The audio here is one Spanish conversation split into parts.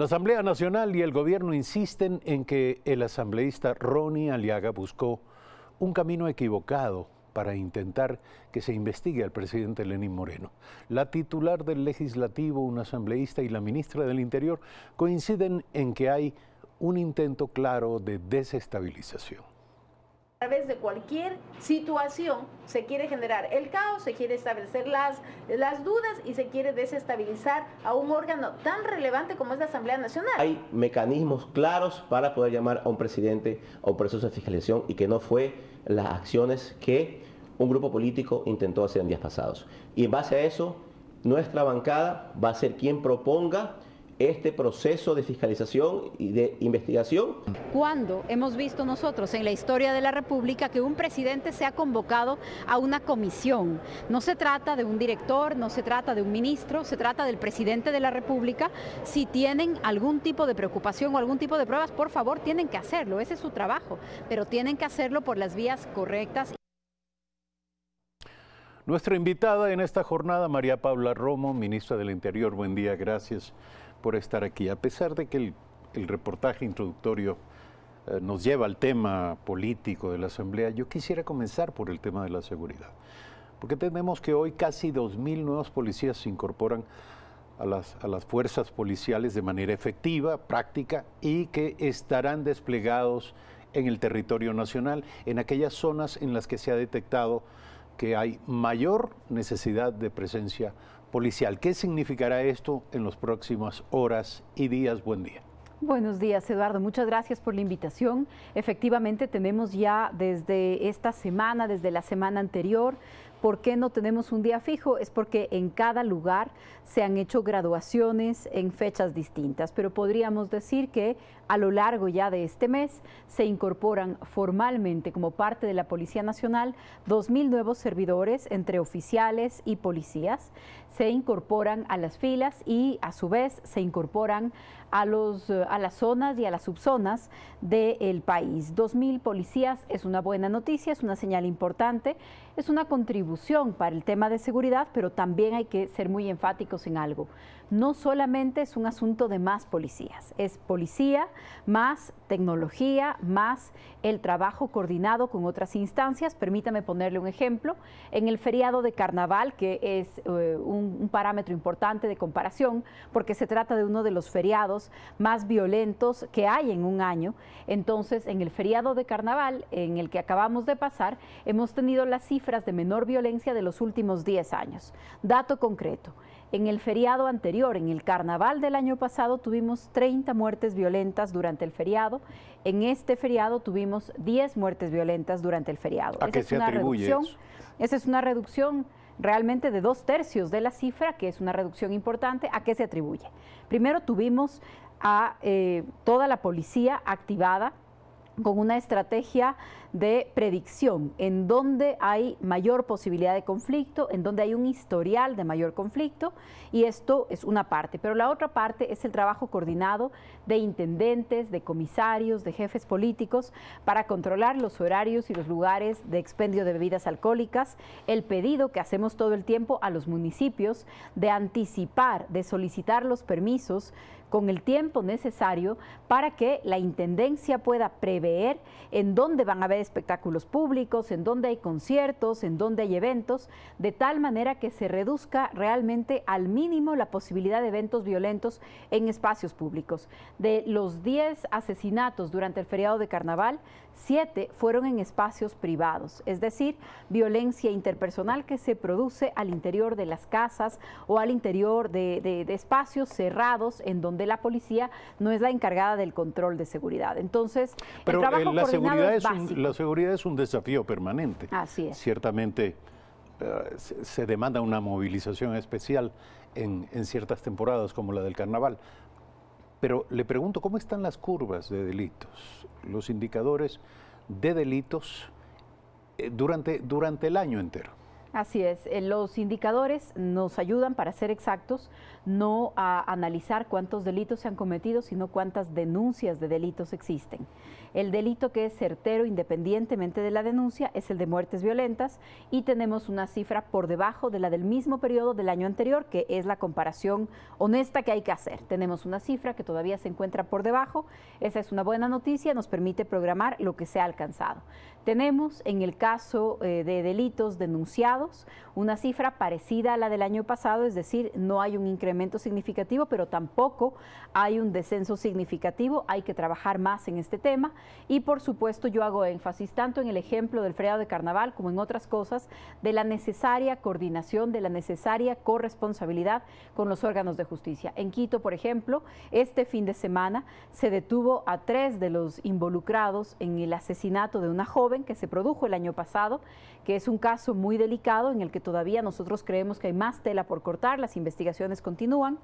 La Asamblea Nacional y el gobierno insisten en que el asambleísta Ronnie Aliaga buscó un camino equivocado para intentar que se investigue al presidente Lenín Moreno. La titular del legislativo, un asambleísta y la ministra del Interior coinciden en que hay un intento claro de desestabilización a través de cualquier situación se quiere generar el caos, se quiere establecer las, las dudas y se quiere desestabilizar a un órgano tan relevante como es la Asamblea Nacional. Hay mecanismos claros para poder llamar a un presidente o un proceso de fiscalización y que no fue las acciones que un grupo político intentó hacer en días pasados. Y en base a eso, nuestra bancada va a ser quien proponga este proceso de fiscalización y de investigación. ¿Cuándo hemos visto nosotros en la historia de la República que un presidente se ha convocado a una comisión? No se trata de un director, no se trata de un ministro, se trata del presidente de la República. Si tienen algún tipo de preocupación o algún tipo de pruebas, por favor, tienen que hacerlo, ese es su trabajo, pero tienen que hacerlo por las vías correctas. Nuestra invitada en esta jornada, María Paula Romo, ministra del Interior, buen día, gracias por estar aquí. A pesar de que el, reportaje introductorio eh, nos lleva al tema político de la Asamblea, yo quisiera comenzar por el tema de la seguridad. Porque tenemos que hoy casi 2.000 nuevos policías se incorporan a las, a las fuerzas policiales de manera efectiva, práctica, y que estarán desplegados en el territorio nacional, en aquellas zonas en las que se ha detectado que hay mayor necesidad de presencia policial. ¿Qué significará esto en las próximas horas y días? Buen día. Buenos días, Eduardo. Muchas gracias por la invitación. Efectivamente, tenemos ya desde esta semana, desde la semana anterior, ¿Por qué no tenemos un día fijo? Es porque en cada lugar se han hecho graduaciones en fechas distintas, pero podríamos decir que a lo largo ya de este mes se incorporan formalmente como parte de la Policía Nacional 2.000 nuevos servidores entre oficiales y policías. Se incorporan a las filas y a su vez se incorporan a, los, a las zonas y a las subzonas del país. 2.000 policías es una buena noticia, es una señal importante, es una contribución para el tema de seguridad, pero también hay que ser muy enfáticos en algo. No solamente es un asunto de más policías, es policía más tecnología más el trabajo coordinado con otras instancias. Permítame ponerle un ejemplo. En el feriado de carnaval, que es eh, un parámetro importante de comparación, porque se trata de uno de los feriados más violentos que hay en un año, entonces en el feriado de carnaval en el que acabamos de pasar, hemos tenido las cifras de menor violencia de los últimos 10 años. Dato concreto, en el feriado anterior, en el carnaval del año pasado, tuvimos 30 muertes violentas durante el feriado. En este feriado tuvimos 10 muertes violentas durante el feriado. ¿A qué se una atribuye Esa es una reducción realmente de dos tercios de la cifra, que es una reducción importante. ¿A qué se atribuye? Primero tuvimos a eh, toda la policía activada con una estrategia de predicción, en donde hay mayor posibilidad de conflicto, en donde hay un historial de mayor conflicto, y esto es una parte. Pero la otra parte es el trabajo coordinado de intendentes, de comisarios, de jefes políticos para controlar los horarios y los lugares de expendio de bebidas alcohólicas, el pedido que hacemos todo el tiempo a los municipios de anticipar, de solicitar los permisos con el tiempo necesario para que la Intendencia pueda prever en dónde van a haber espectáculos públicos, en donde hay conciertos, en donde hay eventos, de tal manera que se reduzca realmente al mínimo la posibilidad de eventos violentos en espacios públicos. De los 10 asesinatos durante el feriado de carnaval, 7 fueron en espacios privados, es decir, violencia interpersonal que se produce al interior de las casas o al interior de, espacios cerrados en donde la policía no es la encargada del control de seguridad. Entonces, el eh, trabajo la seguridad es, la seguridad es un desafío permanente. Así Ciertamente eh, se, demanda una movilización especial en, ciertas temporadas como la del carnaval. Pero le pregunto, ¿cómo están las curvas de delitos? Los indicadores de delitos eh, durante, durante el año entero. Así es, eh, los indicadores nos ayudan, para ser exactos, no a analizar cuántos delitos se han cometido, sino cuántas denuncias de delitos existen. El delito que es certero independientemente de la denuncia es el de muertes violentas y tenemos una cifra por debajo de la del mismo periodo del año anterior, que es la comparación honesta que hay que hacer. Tenemos una cifra que todavía se encuentra por debajo, esa es una buena noticia, nos permite programar lo que se ha alcanzado. Tenemos en el caso eh, de delitos denunciados, una cifra parecida a la del año pasado, es decir, no hay un incremento significativo, pero tampoco hay un descenso significativo, hay que trabajar más en este tema y por supuesto yo hago énfasis tanto en el ejemplo del freado de carnaval como en otras cosas de la necesaria coordinación, de la necesaria corresponsabilidad con los órganos de justicia. En Quito, por ejemplo, este fin de semana se detuvo a tres de los involucrados en el asesinato de una joven que se produjo el año pasado, que es un caso muy delicado en el que todavía nosotros creemos que hay más tela por cortar, las investigaciones continúan,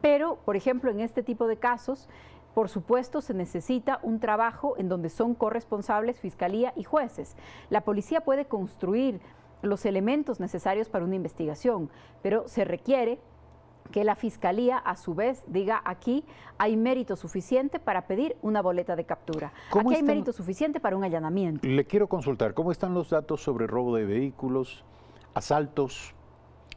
pero, por ejemplo, en este tipo de casos, por supuesto, se necesita un trabajo en donde son corresponsables fiscalía y jueces. La policía puede construir los elementos necesarios para una investigación, pero se requiere que la fiscalía a su vez diga aquí hay mérito suficiente para pedir una boleta de captura. Aquí hay mérito suficiente para un allanamiento. Le quiero consultar, ¿cómo están los datos sobre robo de vehículos? asaltos,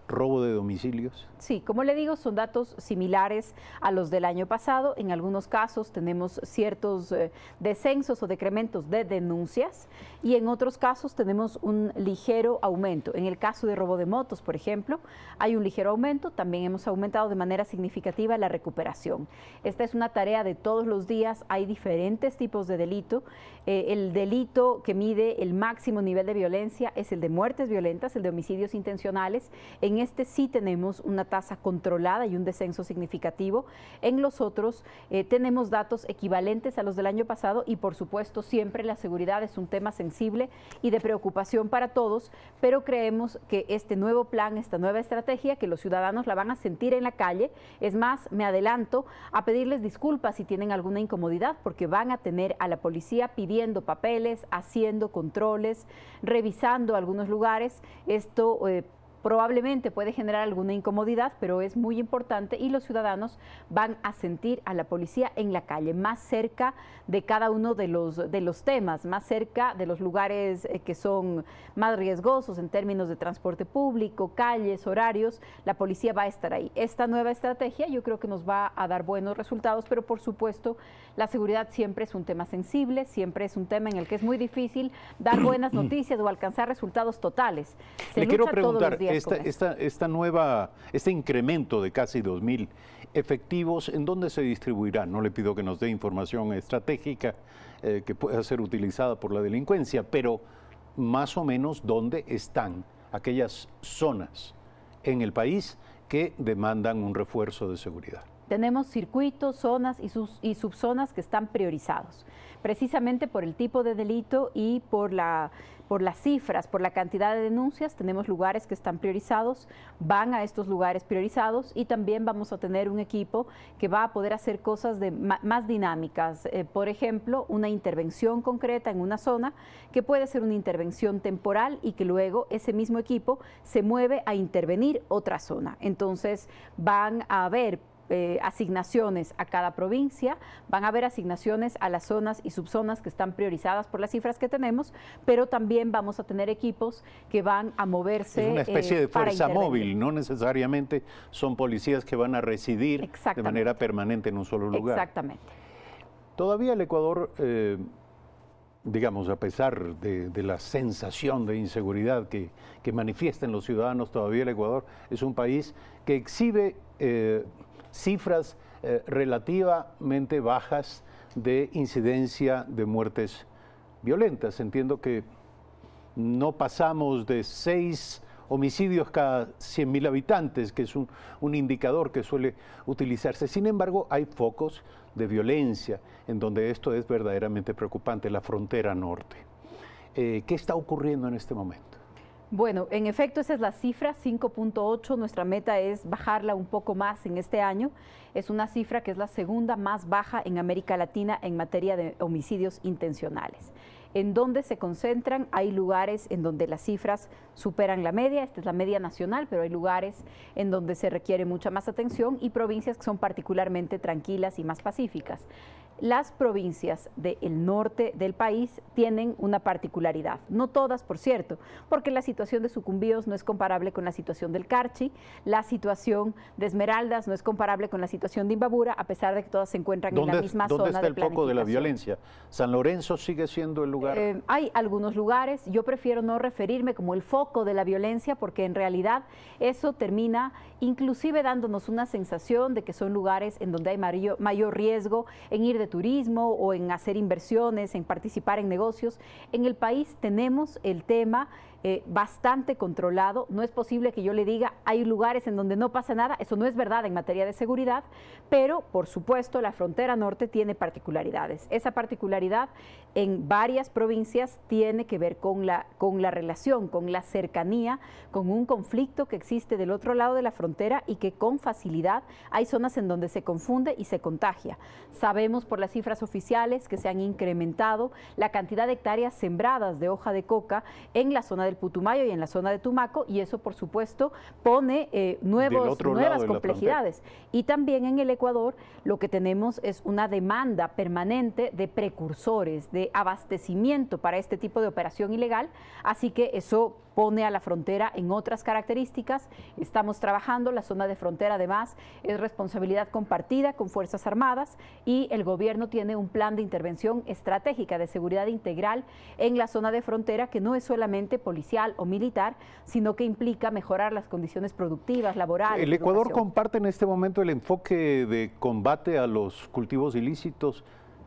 robo de domicilios? Sí, como le digo, son datos similares a los del año pasado. En algunos casos tenemos ciertos eh, descensos o decrementos de denuncias y en otros casos tenemos un ligero aumento. En el caso de robo de motos, por ejemplo, hay un ligero aumento. También hemos aumentado de manera significativa la recuperación. Esta es una tarea de todos los días. Hay diferentes tipos de delito. Eh, el delito que mide el máximo nivel de violencia es el de muertes violentas, el de homicidios intencionales. En en este sí tenemos una tasa controlada y un descenso significativo. En los otros eh, tenemos datos equivalentes a los del año pasado y por supuesto siempre la seguridad es un tema sensible y de preocupación para todos, pero creemos que este nuevo plan, esta nueva estrategia, que los ciudadanos la van a sentir en la calle, es más, me adelanto a pedirles disculpas si tienen alguna incomodidad porque van a tener a la policía pidiendo papeles, haciendo controles, revisando algunos lugares. Esto eh, Probablemente puede generar alguna incomodidad, pero es muy importante y los ciudadanos van a sentir a la policía en la calle, más cerca de cada uno de los, de los temas, más cerca de los lugares eh, que son más riesgosos en términos de transporte público, calles, horarios, la policía va a estar ahí. Esta nueva estrategia yo creo que nos va a dar buenos resultados, pero por supuesto la seguridad siempre es un tema sensible, siempre es un tema en el que es muy difícil dar buenas noticias o alcanzar resultados totales. Se lucha todos los días esta, nueva, este incremento de casi 2.000 efectivos, ¿en dónde se distribuirán? No le pido que nos dé información estratégica eh, que pueda ser utilizada por la delincuencia, pero más o menos dónde están aquellas zonas en el país que demandan un refuerzo de seguridad. Tenemos circuitos, zonas y, sus, y subzonas que están priorizados, precisamente por el tipo de delito y por la por las cifras, por la cantidad de denuncias, tenemos lugares que están priorizados, van a estos lugares priorizados y también vamos a tener un equipo que va a poder hacer cosas más dinámicas. Eh, por ejemplo, una intervención concreta en una zona que puede ser una intervención temporal y que luego ese mismo equipo se mueve a intervenir otra zona. Entonces van a haber eh, asignaciones a cada provincia, van a haber asignaciones a las zonas y subzonas que están priorizadas por las cifras que tenemos, pero también vamos a tener equipos que van a moverse. Es una eh, especie de fuerza móvil, no necesariamente son policías que van a residir de manera permanente en un solo lugar. Exactamente. Todavía el Ecuador, eh, digamos, a pesar de, la sensación de inseguridad que, manifiestan los ciudadanos, todavía el Ecuador es un país que exhibe cifras eh, relativamente bajas de incidencia de muertes violentas. Entiendo que no pasamos de seis homicidios cada 100.000 habitantes, que es un, indicador que suele utilizarse. Sin embargo, hay focos de violencia en donde esto es verdaderamente preocupante, la frontera norte. Eh, ¿Qué está ocurriendo en este momento? Bueno, en efecto, esa es la cifra, 5.8. Nuestra meta es bajarla un poco más en este año. Es una cifra que es la segunda más baja en América Latina en materia de homicidios intencionales. En donde se concentran, hay lugares en donde las cifras superan la media, esta es la media nacional, pero hay lugares en donde se requiere mucha más atención y provincias que son particularmente tranquilas y más pacíficas las provincias del norte del país tienen una particularidad, no todas por cierto, porque la situación de Sucumbíos no es comparable con la situación del Carchi, la situación de Esmeraldas no es comparable con la situación de Imbabura, a pesar de que todas se encuentran en la misma ¿dónde zona está el foco de la violencia? ¿San Lorenzo sigue siendo el lugar? Eh, hay algunos lugares, yo prefiero no referirme como el foco de la violencia porque en realidad eso termina inclusive dándonos una sensación de que son lugares en donde hay mayor, mayor riesgo en ir de turismo o en hacer inversiones, en participar en negocios. En el país tenemos el tema eh, bastante controlado. No es posible que yo le diga, hay lugares en donde no pasa nada. Eso no es verdad en materia de seguridad, pero por supuesto la frontera norte tiene particularidades. Esa particularidad en varias provincias tiene que ver con la, con la relación, con la cercanía, con un conflicto que existe del otro lado de la frontera y que con facilidad hay zonas en donde se confunde y se contagia. Sabemos por las cifras oficiales que se han incrementado la cantidad de hectáreas sembradas de hoja de coca en la zona de Putumayo y en la zona de Tumaco, y eso por supuesto pone eh, nuevos, nuevas complejidades. Y también en el Ecuador lo que tenemos es una demanda permanente de precursores, de abastecimiento para este tipo de operación ilegal, así que eso pone a la frontera en otras características. Estamos trabajando, la zona de frontera además es responsabilidad compartida con Fuerzas Armadas y el gobierno tiene un plan de intervención estratégica de seguridad integral en la zona de frontera que no es solamente policial o militar, sino que implica mejorar las condiciones productivas, laborales. El Ecuador comparte en este momento el enfoque de combate a los cultivos ilícitos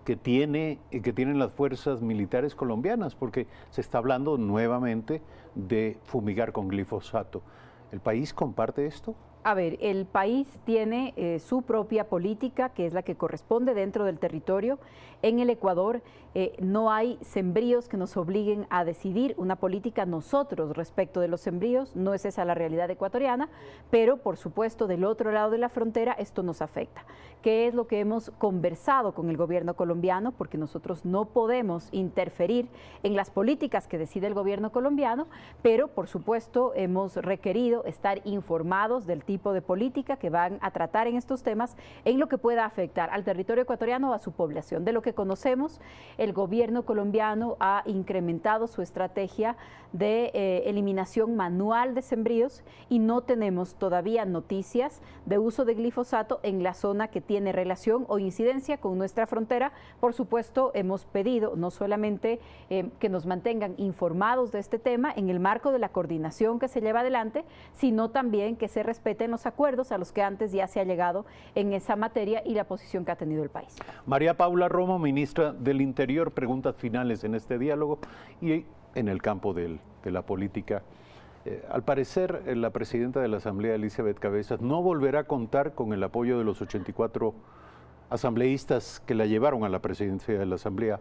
que, tiene, eh, que tienen las fuerzas militares colombianas, porque se está hablando nuevamente de fumigar con glifosato. ¿El país comparte esto? A ver, el país tiene eh, su propia política, que es la que corresponde dentro del territorio. En el Ecuador eh, no hay sembríos que nos obliguen a decidir una política nosotros respecto de los sembríos, no es esa la realidad ecuatoriana, pero por supuesto del otro lado de la frontera esto nos afecta. ¿Qué es lo que hemos conversado con el gobierno colombiano? Porque nosotros no podemos interferir en las políticas que decide el gobierno colombiano, pero por supuesto hemos requerido estar informados del tipo tipo de política que van a tratar en estos temas en lo que pueda afectar al territorio ecuatoriano o a su población. De lo que conocemos, el gobierno colombiano ha incrementado su estrategia de eh, eliminación manual de sembríos y no tenemos todavía noticias de uso de glifosato en la zona que tiene relación o incidencia con nuestra frontera. Por supuesto, hemos pedido no solamente eh, que nos mantengan informados de este tema en el marco de la coordinación que se lleva adelante, sino también que se respete los acuerdos a los que antes ya se ha llegado en esa materia y la posición que ha tenido el país. María Paula Romo, ministra del Interior, preguntas finales en este diálogo y en el campo de la política. Eh, al parecer, eh, la presidenta de la Asamblea, Elizabeth Cabezas, no volverá a contar con el apoyo de los 84 asambleístas que la llevaron a la presidencia de la Asamblea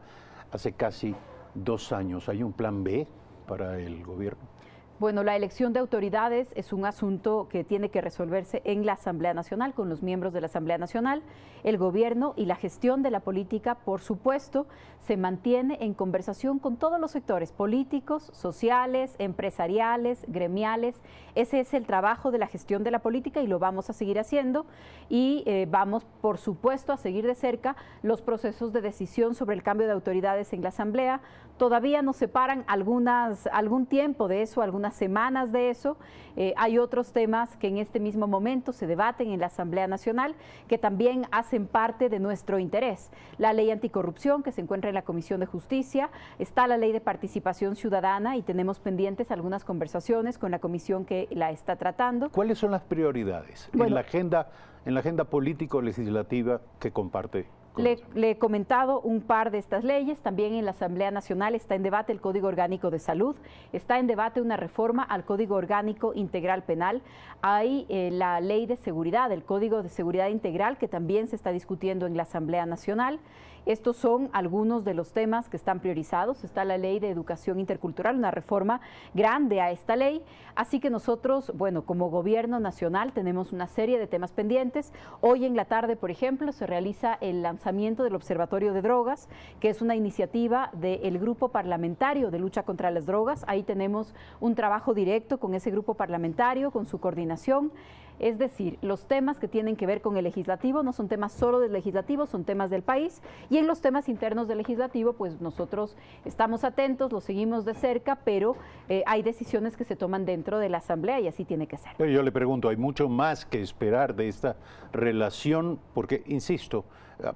hace casi dos años. ¿Hay un plan B para el gobierno? Bueno, la elección de autoridades es un asunto que tiene que resolverse en la Asamblea Nacional, con los miembros de la Asamblea Nacional. El gobierno y la gestión de la política, por supuesto, se mantiene en conversación con todos los sectores políticos, sociales, empresariales, gremiales. Ese es el trabajo de la gestión de la política y lo vamos a seguir haciendo. Y eh, vamos, por supuesto, a seguir de cerca los procesos de decisión sobre el cambio de autoridades en la Asamblea. Todavía nos separan algunas, algún tiempo de eso, algunas semanas de eso. Eh, hay otros temas que en este mismo momento se debaten en la Asamblea Nacional que también hacen parte de nuestro interés. La ley anticorrupción que se encuentra en la Comisión de Justicia, está la ley de participación ciudadana y tenemos pendientes algunas conversaciones con la comisión que la está tratando. ¿Cuáles son las prioridades en la agenda en la agenda político legislativa que comparte le, he comentado un par de estas leyes. También en la Asamblea Nacional está en debate el Código Orgánico de Salud, está en debate una reforma al Código Orgánico Integral Penal. Hay eh, la Ley de Seguridad, el Código de Seguridad Integral, que también se está discutiendo en la Asamblea Nacional. Estos son algunos de los temas que están priorizados. Está la ley de educación intercultural, una reforma grande a esta ley. Así que nosotros, bueno, como gobierno nacional tenemos una serie de temas pendientes. Hoy en la tarde, por ejemplo, se realiza el lanzamiento del Observatorio de Drogas, que es una iniciativa del Grupo Parlamentario de Lucha contra las Drogas. Ahí tenemos un trabajo directo con ese grupo parlamentario, con su coordinación. Es decir, los temas que tienen que ver con el legislativo no son temas solo del legislativo, son temas del país. Y en los temas internos del legislativo, pues nosotros estamos atentos, lo seguimos de cerca, pero eh, hay decisiones que se toman dentro de la Asamblea y así tiene que ser. Yo le pregunto, hay mucho más que esperar de esta relación, porque, insisto,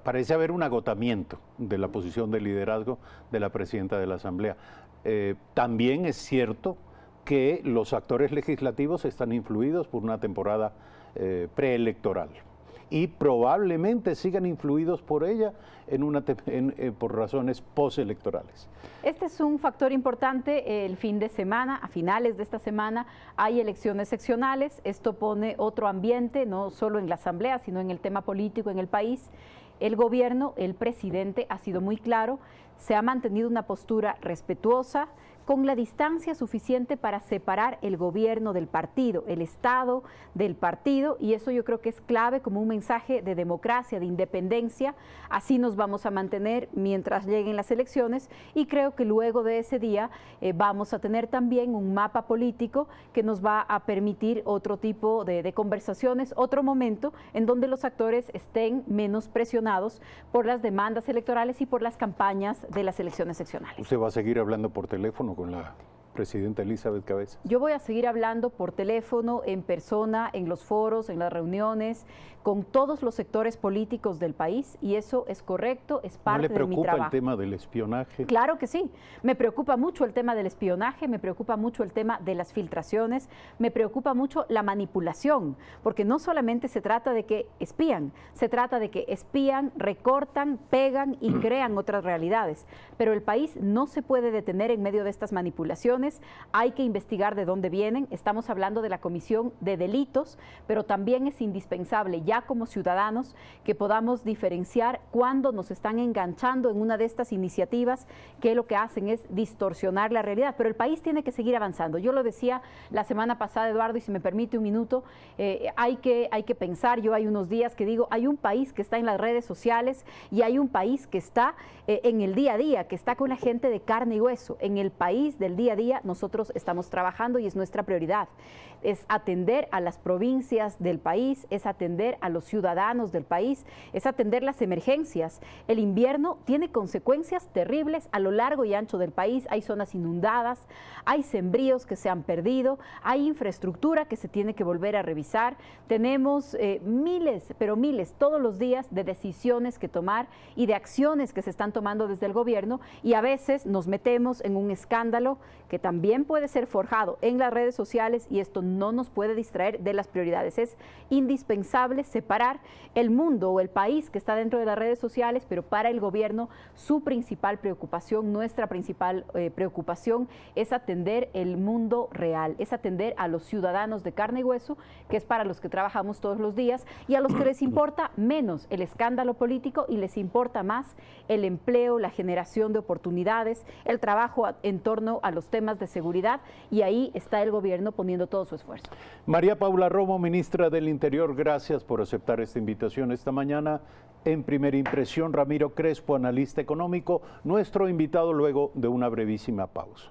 parece haber un agotamiento de la posición de liderazgo de la presidenta de la Asamblea. Eh, también es cierto que los actores legislativos están influidos por una temporada eh, preelectoral y probablemente sigan influidos por ella en una eh, por razones postelectorales. Este es un factor importante. El fin de semana, a finales de esta semana, hay elecciones seccionales. Esto pone otro ambiente, no solo en la Asamblea, sino en el tema político en el país. El gobierno, el presidente, ha sido muy claro, se ha mantenido una postura respetuosa con la distancia suficiente para separar el gobierno del partido, el Estado del partido, y eso yo creo que es clave como un mensaje de democracia, de independencia. Así nos vamos a mantener mientras lleguen las elecciones y creo que luego de ese día eh, vamos a tener también un mapa político que nos va a permitir otro tipo de, de conversaciones, otro momento en donde los actores estén menos presionados por las demandas electorales y por las campañas de las elecciones seccionales. ¿Usted va a seguir hablando por teléfono? 过来。presidenta Elizabeth Cabeza? Yo voy a seguir hablando por teléfono, en persona, en los foros, en las reuniones, con todos los sectores políticos del país y eso es correcto, es parte de mi trabajo. ¿No le preocupa el tema del espionaje? Claro que sí. Me preocupa mucho el tema del espionaje, me preocupa mucho el tema de las filtraciones, me preocupa mucho la manipulación, porque no solamente se trata de que espían, se trata de que espían, recortan, pegan y crean otras realidades. Pero el país no se puede detener en medio de estas manipulaciones hay que investigar de dónde vienen, estamos hablando de la comisión de delitos, pero también es indispensable ya como ciudadanos que podamos diferenciar cuándo nos están enganchando en una de estas iniciativas que lo que hacen es distorsionar la realidad. Pero el país tiene que seguir avanzando. Yo lo decía la semana pasada, Eduardo, y si me permite un minuto, eh, hay, que, hay que pensar, yo hay unos días que digo, hay un país que está en las redes sociales y hay un país que está eh, en el día a día, que está con la gente de carne y hueso, en el país del día a día nosotros estamos trabajando y es nuestra prioridad. Es atender a las provincias del país, es atender a los ciudadanos del país, es atender las emergencias. El invierno tiene consecuencias terribles a lo largo y ancho del país. Hay zonas inundadas, hay sembríos que se han perdido, hay infraestructura que se tiene que volver a revisar. Tenemos eh, miles, pero miles, todos los días de decisiones que tomar y de acciones que se están tomando desde el gobierno y a veces nos metemos en un escándalo que también puede ser forjado en las redes sociales y esto no nos puede distraer de las prioridades. Es indispensable separar el mundo o el país que está dentro de las redes sociales, pero para el gobierno su principal preocupación, nuestra principal eh, preocupación es atender el mundo real, es atender a los ciudadanos de carne y hueso, que es para los que trabajamos todos los días y a los que les importa menos el escándalo político y les importa más el empleo, la generación de oportunidades, el trabajo en torno a los temas de seguridad y ahí está el gobierno poniendo todo su esfuerzo. María Paula Romo, ministra del Interior, gracias por aceptar esta invitación esta mañana. En primera impresión, Ramiro Crespo, analista económico, nuestro invitado luego de una brevísima pausa.